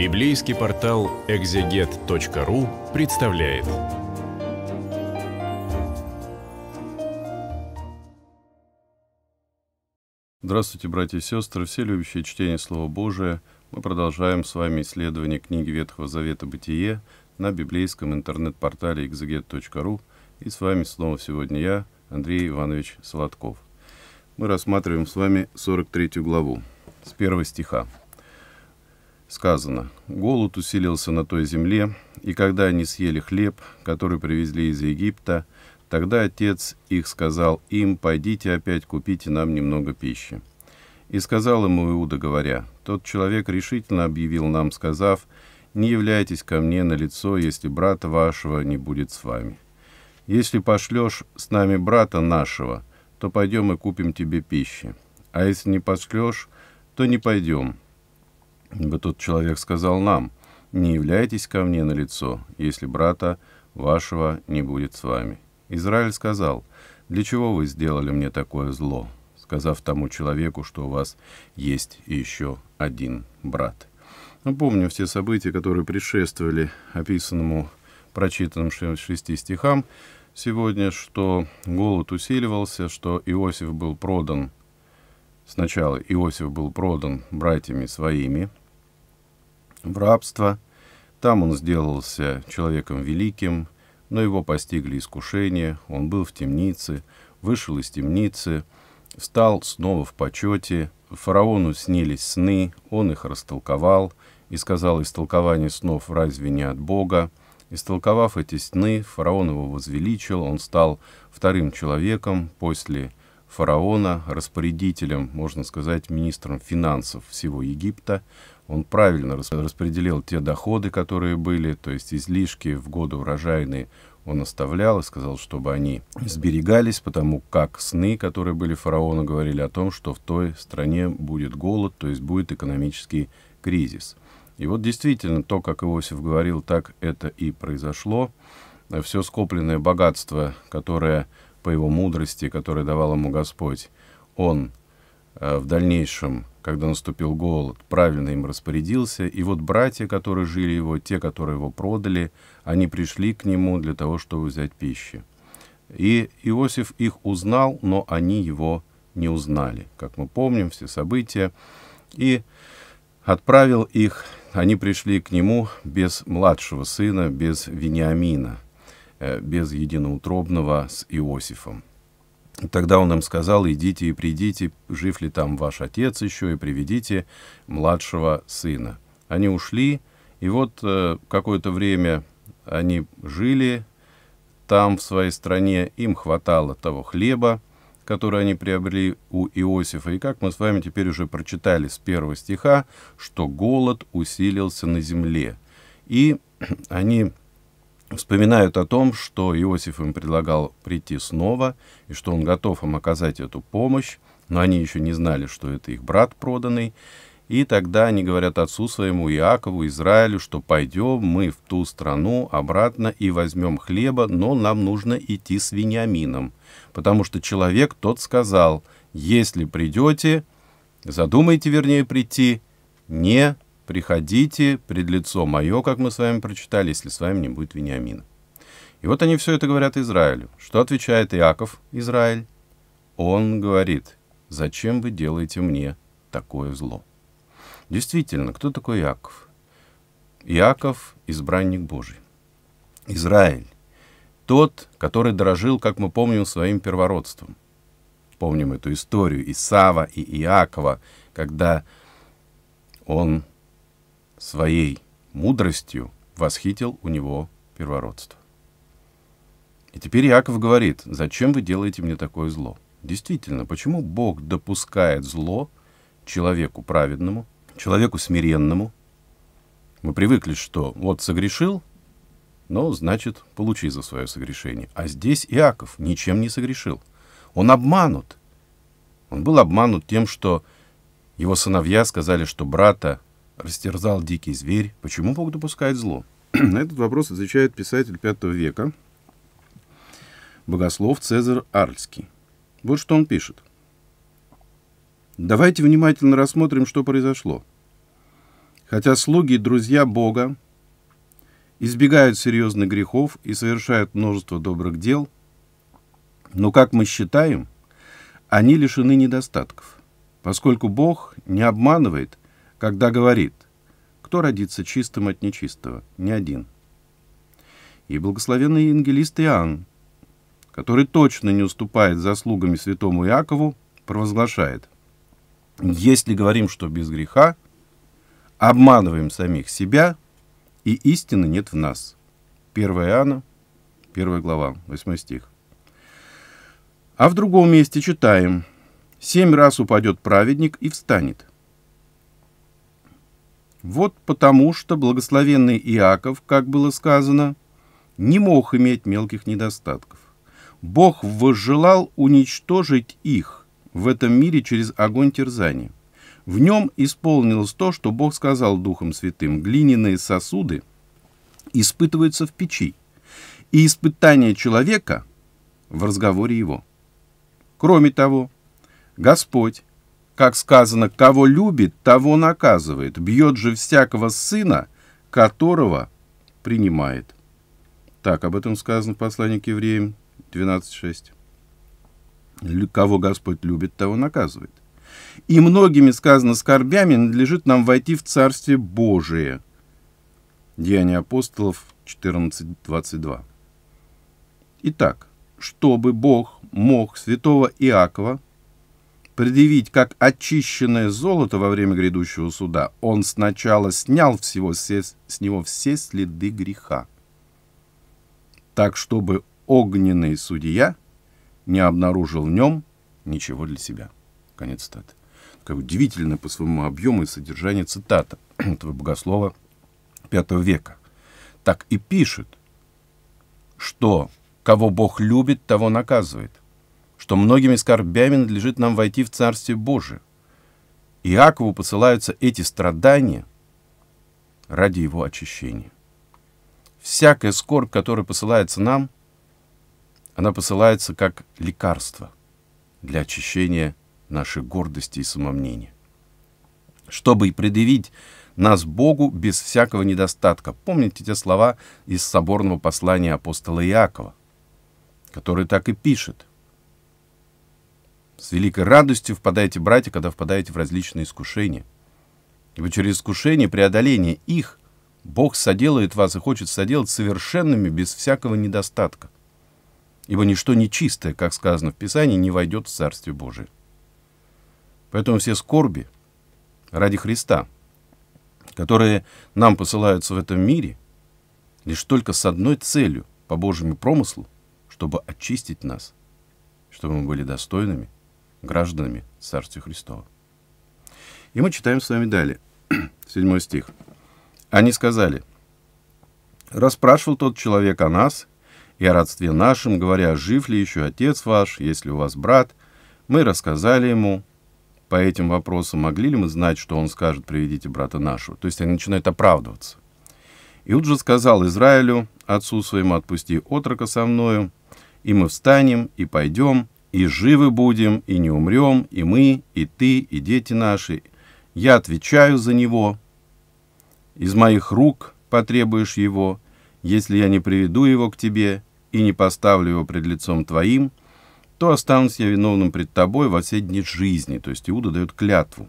Библейский портал экзегет.ру представляет. Здравствуйте, братья и сестры, все любящие чтение Слова Божия. Мы продолжаем с вами исследование книги Ветхого Завета «Бытие» на библейском интернет-портале экзегет.ру. И с вами снова сегодня я, Андрей Иванович Солодков. Мы рассматриваем с вами 43 главу с первого стиха. Сказано, голод усилился на той земле, и когда они съели хлеб, который привезли из Египта, тогда отец их сказал им, «Пойдите опять, купите нам немного пищи». И сказал ему Иуда, говоря, «Тот человек решительно объявил нам, сказав, «Не являйтесь ко мне на лицо, если брата вашего не будет с вами. Если пошлешь с нами брата нашего, то пойдем и купим тебе пищи. А если не пошлешь, то не пойдем, Ибо тот человек сказал нам, «Не являйтесь ко мне на лицо, если брата вашего не будет с вами». Израиль сказал, «Для чего вы сделали мне такое зло?» сказав тому человеку, что у вас есть еще один брат. Ну, Помним все события, которые предшествовали описанному, прочитанным шести стихам сегодня, что голод усиливался, что Иосиф был продан, сначала Иосиф был продан братьями своими, в рабство. Там он сделался человеком великим, но его постигли искушения, он был в темнице, вышел из темницы, стал снова в почете, фараону снились сны, он их растолковал, и сказал, истолкование снов разве не от Бога? Истолковав эти сны, фараон его возвеличил, он стал вторым человеком после фараона, распорядителем, можно сказать, министром финансов всего Египта он правильно распределил те доходы, которые были, то есть излишки в годы урожайные он оставлял и сказал, чтобы они сберегались, потому как сны, которые были фараона, говорили о том, что в той стране будет голод, то есть будет экономический кризис. И вот действительно, то, как Иосиф говорил, так это и произошло. Все скопленное богатство, которое по его мудрости, которое давал ему Господь, он Э, в дальнейшем, когда наступил голод, правильно им распорядился. И вот братья, которые жили его, те, которые его продали, они пришли к нему для того, чтобы взять пищи. И Иосиф их узнал, но они его не узнали. Как мы помним, все события. И отправил их, они пришли к нему без младшего сына, без Вениамина, э, без единоутробного с Иосифом. Тогда он им сказал, идите и придите, жив ли там ваш отец еще, и приведите младшего сына. Они ушли, и вот э, какое-то время они жили там, в своей стране, им хватало того хлеба, который они приобрели у Иосифа. И как мы с вами теперь уже прочитали с первого стиха, что голод усилился на земле. И они вспоминают о том, что Иосиф им предлагал прийти снова, и что он готов им оказать эту помощь, но они еще не знали, что это их брат проданный. И тогда они говорят отцу своему Иакову, Израилю, что пойдем мы в ту страну обратно и возьмем хлеба, но нам нужно идти с Вениамином, потому что человек тот сказал, если придете, задумайте, вернее, прийти, не приходите пред лицо мое, как мы с вами прочитали, если с вами не будет Вениамина. И вот они все это говорят Израилю. Что отвечает Иаков, Израиль? Он говорит, зачем вы делаете мне такое зло? Действительно, кто такой Иаков? Иаков — избранник Божий. Израиль — тот, который дорожил, как мы помним, своим первородством. Помним эту историю Исава и Иакова, когда он своей мудростью восхитил у него первородство. И теперь Иаков говорит, зачем вы делаете мне такое зло? Действительно, почему Бог допускает зло человеку праведному, человеку смиренному? Мы привыкли, что вот согрешил, но значит, получи за свое согрешение. А здесь Иаков ничем не согрешил. Он обманут. Он был обманут тем, что его сыновья сказали, что брата растерзал дикий зверь? Почему Бог допускает зло? На этот вопрос отвечает писатель V века, богослов Цезарь Арльский. Вот что он пишет. Давайте внимательно рассмотрим, что произошло. Хотя слуги и друзья Бога избегают серьезных грехов и совершают множество добрых дел, но, как мы считаем, они лишены недостатков, поскольку Бог не обманывает когда говорит «Кто родится чистым от нечистого? Ни один». И благословенный евангелист Иоанн, который точно не уступает заслугами святому Иакову, провозглашает «Если говорим, что без греха, обманываем самих себя, и истины нет в нас». 1 Иоанна, 1 глава, 8 стих. А в другом месте читаем «Семь раз упадет праведник и встанет, вот потому что благословенный Иаков, как было сказано, не мог иметь мелких недостатков. Бог возжелал уничтожить их в этом мире через огонь терзания. В нем исполнилось то, что Бог сказал Духом Святым. Глиняные сосуды испытываются в печи, и испытание человека в разговоре его. Кроме того, Господь как сказано, кого любит, того наказывает, бьет же всякого сына, которого принимает. Так, об этом сказано в послании к евреям 12.6. Кого Господь любит, того наказывает. И многими, сказано, скорбями надлежит нам войти в Царствие Божие. Деяния апостолов 14.22. Итак, чтобы Бог мог святого Иакова, предъявить как очищенное золото во время грядущего суда, он сначала снял всего все, с него все следы греха, так чтобы огненный судья не обнаружил в нем ничего для себя. Конец цитаты. Как удивительно по своему объему и содержанию цитата этого богослова V века. Так и пишет, что кого Бог любит, того наказывает что многими скорбями надлежит нам войти в Царствие Божие. Иакову посылаются эти страдания ради его очищения. Всякая скорбь, которая посылается нам, она посылается как лекарство для очищения нашей гордости и самомнения. Чтобы и предъявить нас Богу без всякого недостатка. Помните те слова из соборного послания апостола Иакова, который так и пишет. С великой радостью впадаете, братья, когда впадаете в различные искушения. Ибо через искушение, преодоление их, Бог соделает вас и хочет соделать совершенными, без всякого недостатка. Ибо ничто нечистое, как сказано в Писании, не войдет в Царствие Божие. Поэтому все скорби ради Христа, которые нам посылаются в этом мире, лишь только с одной целью, по Божьему промыслу, чтобы очистить нас, чтобы мы были достойными – гражданами Царствия Христова. И мы читаем с вами далее, 7 стих. Они сказали, Распрашивал тот человек о нас и о родстве нашем, говоря, жив ли еще отец ваш, есть ли у вас брат. Мы рассказали ему, по этим вопросам, могли ли мы знать, что он скажет, приведите брата нашего. То есть они начинают оправдываться. Иуд же сказал Израилю, отцу своему, отпусти отрока со мною, и мы встанем, и пойдем, и живы будем, и не умрем, и мы, и ты, и дети наши. Я отвечаю за него. Из моих рук потребуешь его, если я не приведу его к тебе и не поставлю его пред лицом твоим, то останусь я виновным пред тобой во все дни жизни». То есть Иуда дает клятву.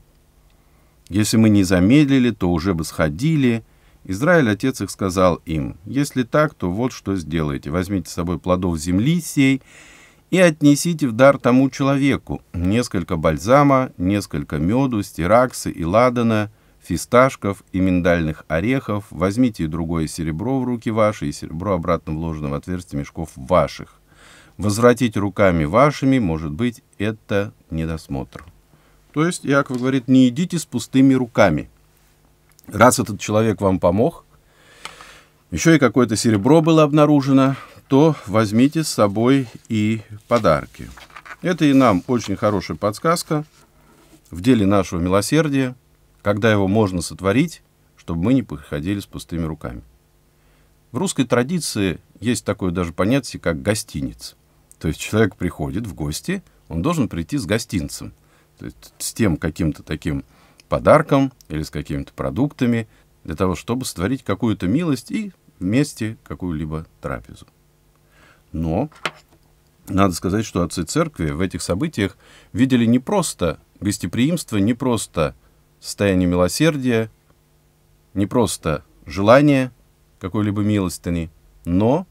«Если мы не замедлили, то уже бы сходили». Израиль, отец их, сказал им, «Если так, то вот что сделаете. Возьмите с собой плодов земли сей, и отнесите в дар тому человеку несколько бальзама, несколько меду, стираксы и ладана, фисташков и миндальных орехов, возьмите и другое серебро в руки ваши, и серебро обратно вложено в отверстие мешков ваших. Возвратить руками вашими, может быть, это недосмотр. То есть Иаков говорит, не идите с пустыми руками. Раз этот человек вам помог, еще и какое-то серебро было обнаружено – то возьмите с собой и подарки. Это и нам очень хорошая подсказка в деле нашего милосердия, когда его можно сотворить, чтобы мы не походили с пустыми руками. В русской традиции есть такое даже понятие, как гостиница. То есть человек приходит в гости, он должен прийти с гостинцем, то есть с тем каким-то таким подарком или с какими-то продуктами, для того, чтобы сотворить какую-то милость и вместе какую-либо трапезу. Но надо сказать, что отцы церкви в этих событиях видели не просто гостеприимство, не просто состояние милосердия, не просто желание какой-либо милостыни, но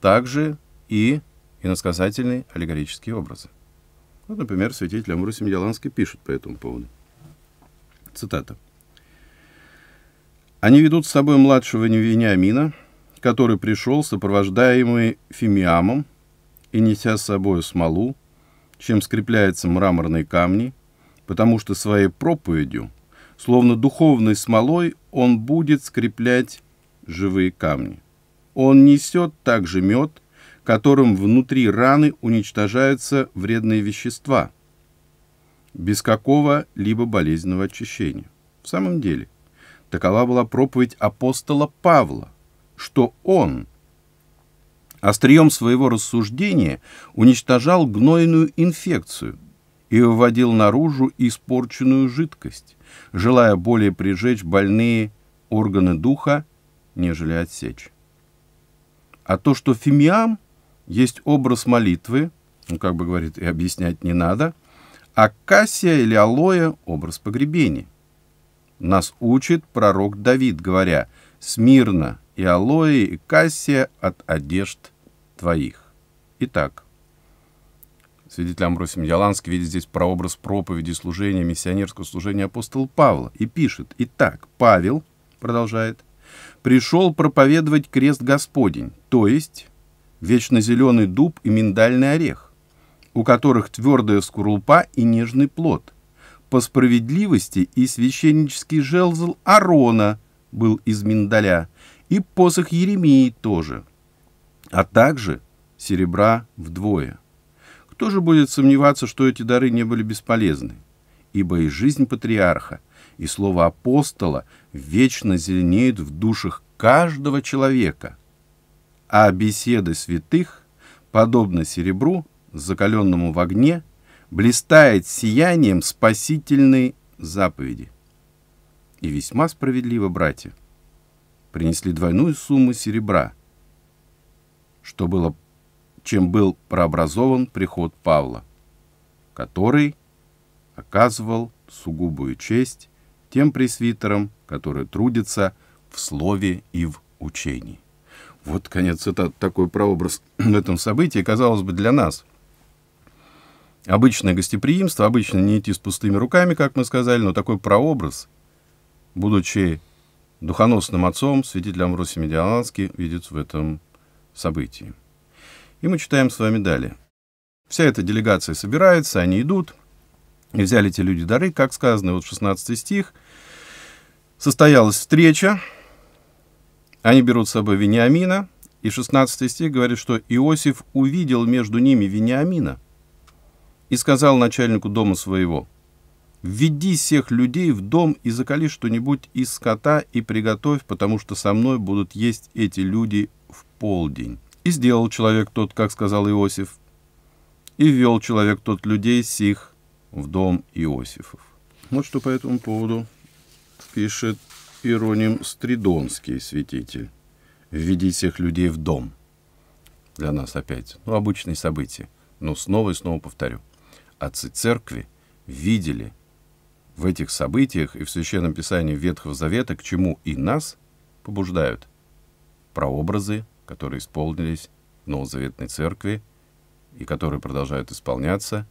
также и иносказательные аллегорические образы. Вот, например, святитель Амур Семьяланский пишет по этому поводу. Цитата. «Они ведут с собой младшего Вениамина, который пришел, сопровождаемый фимиамом, и неся с собой смолу, чем скрепляются мраморные камни, потому что своей проповедью, словно духовной смолой, он будет скреплять живые камни. Он несет также мед, которым внутри раны уничтожаются вредные вещества, без какого-либо болезненного очищения. В самом деле, такова была проповедь апостола Павла – что он острием своего рассуждения уничтожал гнойную инфекцию и выводил наружу испорченную жидкость, желая более прижечь больные органы духа, нежели отсечь. А то, что фимиам есть образ молитвы, ну, как бы говорит, и объяснять не надо, а кассия или алоэ – образ погребения. Нас учит пророк Давид, говоря, «Смирно, и алоэ, и кассия от одежд твоих. Итак, свидетель Амбросий Медиаланский видит здесь прообраз проповеди, служения, миссионерского служения апостола Павла и пишет, «Итак, Павел, — продолжает, — пришел проповедовать крест Господень, то есть вечно зеленый дуб и миндальный орех, у которых твердая скорлупа и нежный плод. По справедливости и священнический желзл Арона был из миндаля, и посох Еремии тоже, а также серебра вдвое. Кто же будет сомневаться, что эти дары не были бесполезны? Ибо и жизнь патриарха, и слово апостола вечно зеленеют в душах каждого человека, а беседы святых, подобно серебру, закаленному в огне, блистает сиянием спасительной заповеди. И весьма справедливо, братья, принесли двойную сумму серебра, что было, чем был прообразован приход Павла, который оказывал сугубую честь тем пресвитерам, которые трудятся в слове и в учении. Вот, конец, это такой прообраз в этом событии, казалось бы, для нас. Обычное гостеприимство, обычно не идти с пустыми руками, как мы сказали, но такой прообраз, будучи духоносным отцом, свидетелем Руси Медиаланский видит в этом событии. И мы читаем с вами далее. Вся эта делегация собирается, они идут, и взяли те люди дары, как сказано, вот 16 стих. Состоялась встреча, они берут с собой Вениамина, и 16 стих говорит, что Иосиф увидел между ними Вениамина и сказал начальнику дома своего – Введи всех людей в дом и закали что-нибудь из скота и приготовь, потому что со мной будут есть эти люди в полдень. И сделал человек тот, как сказал Иосиф, и ввел человек тот людей сих в дом Иосифов. Вот что по этому поводу пишет Ироним Стридонский, святитель. «Введи всех людей в дом». Для нас опять, ну, обычные события. Но снова и снова повторю. Отцы церкви видели – в этих событиях и в Священном Писании Ветхого Завета, к чему и нас побуждают прообразы, которые исполнились в Новозаветной Церкви и которые продолжают исполняться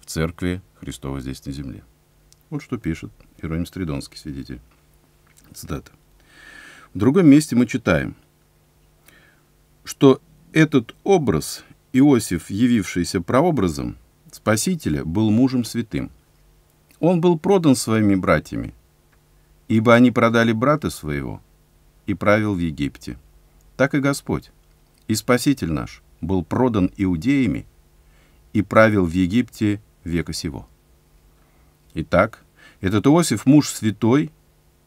в Церкви Христова здесь на земле. Вот что пишет Ироним Стридонский, свидетель. Цитата. В другом месте мы читаем, что этот образ, Иосиф, явившийся прообразом Спасителя, был мужем святым он был продан своими братьями, ибо они продали брата своего и правил в Египте. Так и Господь, и Спаситель наш, был продан иудеями и правил в Египте века сего. Итак, этот Иосиф – муж святой,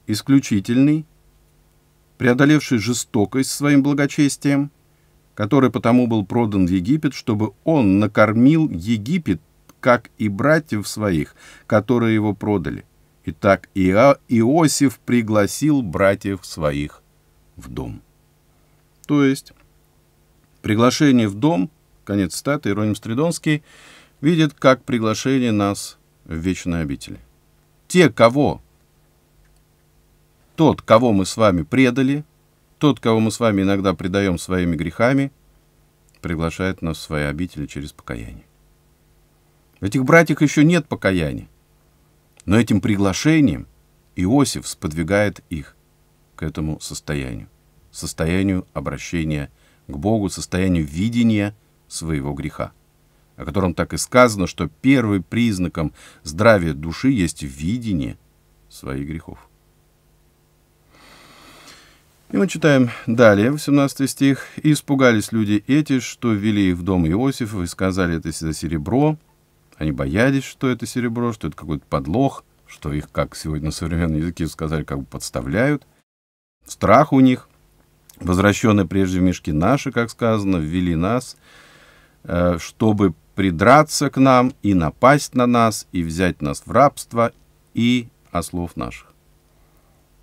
исключительный, преодолевший жестокость своим благочестием, который потому был продан в Египет, чтобы он накормил Египет как и братьев своих, которые его продали. Итак, Ио Иосиф пригласил братьев своих в дом. То есть, приглашение в дом, конец статы, Ироним Стридонский, видит как приглашение нас в вечные обители. Те, кого тот, кого мы с вами предали, тот, кого мы с вами иногда предаем своими грехами, приглашает нас в свои обители через покаяние. В этих братьях еще нет покаяния. Но этим приглашением Иосиф сподвигает их к этому состоянию, состоянию обращения к Богу, состоянию видения своего греха, о котором так и сказано, что первым признаком здравия души есть видение своих грехов. И мы читаем далее, 18 стих. «И испугались люди эти, что ввели их в дом Иосифа, и сказали, это за серебро, они боялись, что это серебро, что это какой-то подлох, что их, как сегодня на современном языке сказали, как бы подставляют. Страх у них. Возвращенные прежде в мешки наши, как сказано, ввели нас, э, чтобы придраться к нам и напасть на нас, и взять нас в рабство, и ослов наших.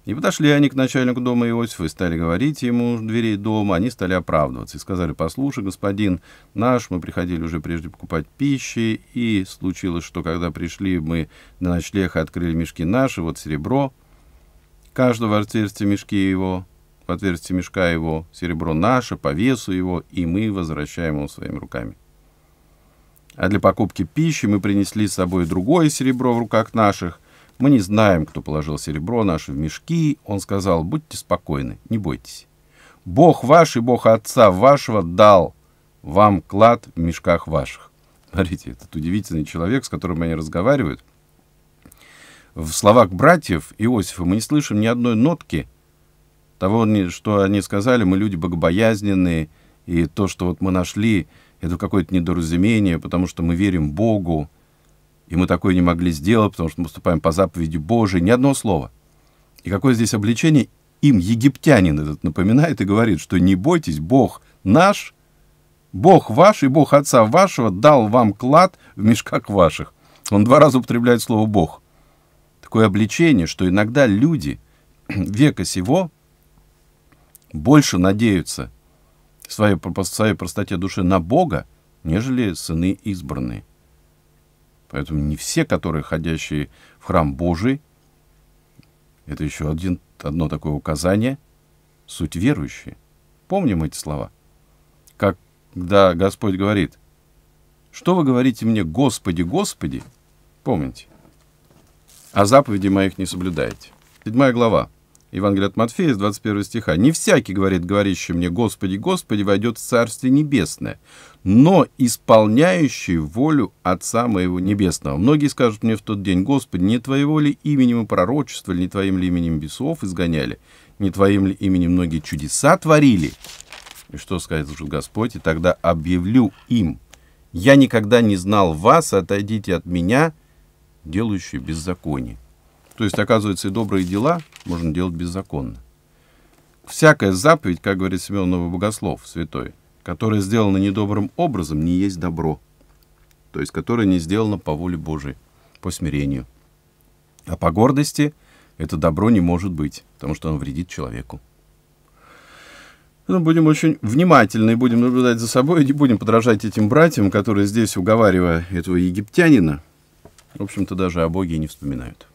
И подошли они к начальнику дома Иосифа и стали говорить ему в двери дома. Они стали оправдываться и сказали, послушай, господин наш, мы приходили уже прежде покупать пищи, и случилось, что когда пришли мы на ночлег открыли мешки наши, вот серебро, каждого отверстия мешки его, в отверстие мешка его, серебро наше, по весу его, и мы возвращаем его своими руками. А для покупки пищи мы принесли с собой другое серебро в руках наших, мы не знаем, кто положил серебро наше в мешки. Он сказал, будьте спокойны, не бойтесь. Бог ваш и Бог Отца вашего дал вам клад в мешках ваших. Смотрите, этот удивительный человек, с которым они разговаривают. В словах братьев Иосифа мы не слышим ни одной нотки того, что они сказали, мы люди богобоязненные, и то, что вот мы нашли, это какое-то недоразумение, потому что мы верим Богу, и мы такое не могли сделать, потому что мы поступаем по заповеди Божией. Ни одного слова. И какое здесь обличение? Им египтянин этот напоминает и говорит, что не бойтесь, Бог наш, Бог ваш и Бог отца вашего дал вам клад в мешках ваших. Он два раза употребляет слово «Бог». Такое обличение, что иногда люди века сего больше надеются в своей, в своей простоте души на Бога, нежели сыны избранные. Поэтому не все, которые ходящие в храм Божий, это еще один, одно такое указание, суть верующие. Помним эти слова. как Когда Господь говорит, что вы говорите мне, Господи, Господи, помните, а заповеди моих не соблюдаете. Седьмая глава. Евангелие от Матфея, 21 стиха. «Не всякий, говорит говорящий мне, Господи, Господи, войдет в Царствие Небесное, но исполняющий волю Отца моего Небесного. Многие скажут мне в тот день, Господи, не Твоего ли именем и пророчествовали, не Твоим ли именем бесов изгоняли, не Твоим ли именем многие чудеса творили?» И что скажет Господь? «И тогда объявлю им, я никогда не знал вас, отойдите от меня, делающие беззаконие». То есть, оказывается, и добрые дела можно делать беззаконно. Всякая заповедь, как говорит Семен Богослов, святой, которая сделана недобрым образом, не есть добро. То есть, которая не сделана по воле Божией, по смирению. А по гордости это добро не может быть, потому что оно вредит человеку. Ну, будем очень внимательны и будем наблюдать за собой, и не будем подражать этим братьям, которые здесь, уговаривая этого египтянина, в общем-то, даже о Боге и не вспоминают.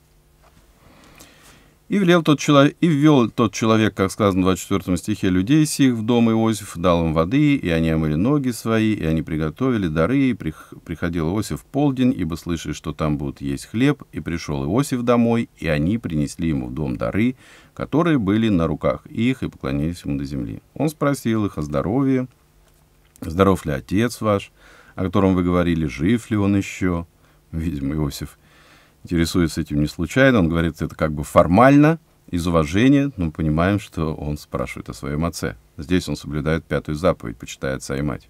И, велел тот человек, и ввел тот человек, как сказано в 24 стихе, людей сих в дом Иосиф, дал им воды, и они омыли ноги свои, и они приготовили дары, и приходил Иосиф в полдень, ибо слышали, что там будут есть хлеб, и пришел Иосиф домой, и они принесли ему в дом дары, которые были на руках их, и поклонились ему до земли. Он спросил их о здоровье, здоров ли отец ваш, о котором вы говорили, жив ли он еще. Видимо, Иосиф интересуется этим не случайно, он говорит это как бы формально, из уважения, но понимаем, что он спрашивает о своем отце. Здесь он соблюдает пятую заповедь, почитает отца и мать.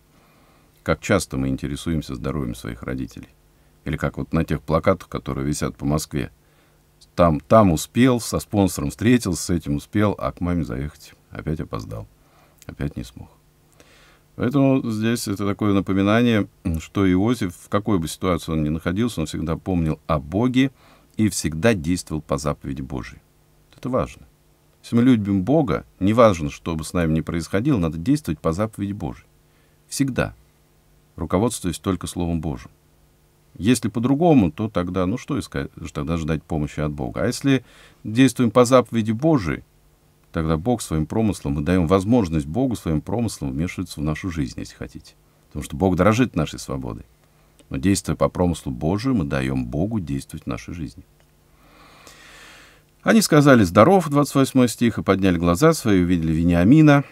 Как часто мы интересуемся здоровьем своих родителей? Или как вот на тех плакатах, которые висят по Москве. Там, там успел, со спонсором встретился, с этим успел, а к маме заехать опять опоздал, опять не смог. Поэтому здесь это такое напоминание, что Иосиф, в какой бы ситуации он ни находился, он всегда помнил о Боге и всегда действовал по заповеди Божией. Это важно. Если мы любим Бога, неважно, что бы с нами ни происходило, надо действовать по заповеди Божией. Всегда. Руководствуясь только Словом Божьим. Если по-другому, то тогда, ну что искать, тогда ждать помощи от Бога. А если действуем по заповеди Божией, Тогда Бог своим промыслом, мы даем возможность Богу своим промыслом вмешиваться в нашу жизнь, если хотите. Потому что Бог дорожит нашей свободой. Но действуя по промыслу Божию, мы даем Богу действовать в нашей жизни. Они сказали «Здоров», 28 стих, и подняли глаза свои, увидели Вениамина.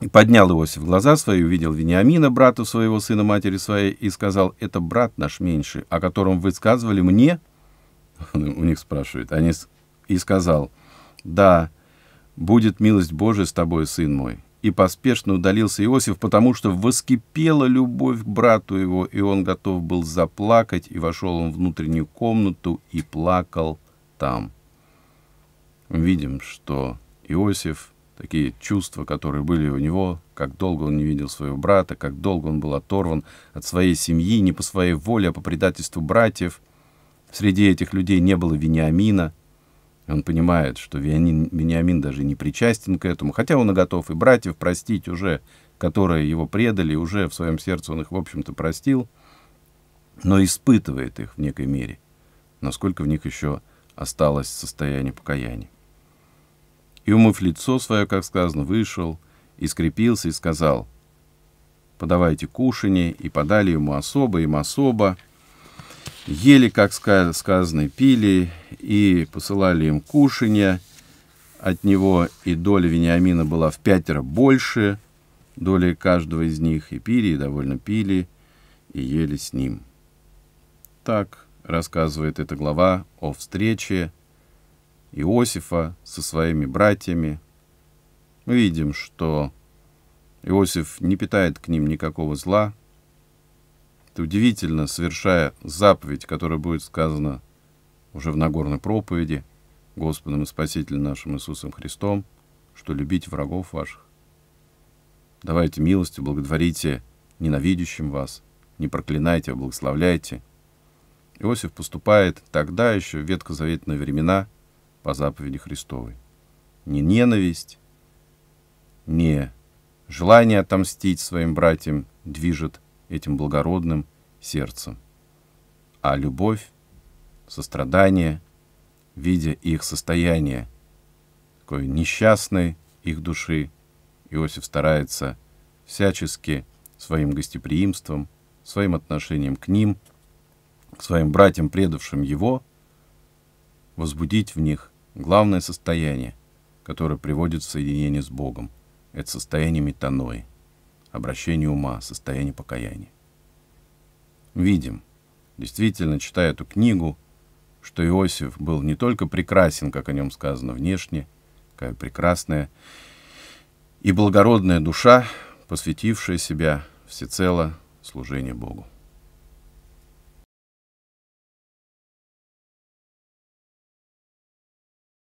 И поднял Иосиф глаза свои, увидел Вениамина, брата своего сына, матери своей, и сказал «Это брат наш меньший, о котором вы сказывали мне?» У них спрашивают. Они и сказал «Да, будет милость Божия с тобой, сын мой». И поспешно удалился Иосиф, потому что воскипела любовь к брату его, и он готов был заплакать, и вошел он в внутреннюю комнату и плакал там. Видим, что Иосиф, такие чувства, которые были у него, как долго он не видел своего брата, как долго он был оторван от своей семьи, не по своей воле, а по предательству братьев. Среди этих людей не было Вениамина — он понимает, что Вениамин, даже не причастен к этому, хотя он и готов и братьев простить уже, которые его предали, уже в своем сердце он их, в общем-то, простил, но испытывает их в некой мере, насколько в них еще осталось состояние покаяния. И, умыв лицо свое, как сказано, вышел, и скрепился, и сказал, «Подавайте кушанье», и подали ему особо, им особо, Ели, как сказано, пили и посылали им кушанья. От него и доля Вениамина была в пятеро больше доли каждого из них. И пили, и довольно пили, и ели с ним. Так рассказывает эта глава о встрече Иосифа со своими братьями. Мы видим, что Иосиф не питает к ним никакого зла – ты удивительно, совершая заповедь, которая будет сказана уже в Нагорной проповеди Господом и Спасителем нашим Иисусом Христом, что любить врагов ваших. Давайте милости, благотворите ненавидящим вас, не проклинайте, а благословляйте. Иосиф поступает тогда еще в ветхозаветные времена по заповеди Христовой. Не ненависть, не желание отомстить своим братьям движет этим благородным сердцем. А любовь, сострадание, видя их состояние, такой несчастной их души, Иосиф старается всячески своим гостеприимством, своим отношением к ним, к своим братьям, предавшим его, возбудить в них главное состояние, которое приводит в соединение с Богом. Это состояние метанои обращение ума, состояние покаяния. Видим, действительно, читая эту книгу, что Иосиф был не только прекрасен, как о нем сказано внешне, какая прекрасная и благородная душа, посвятившая себя всецело служению Богу.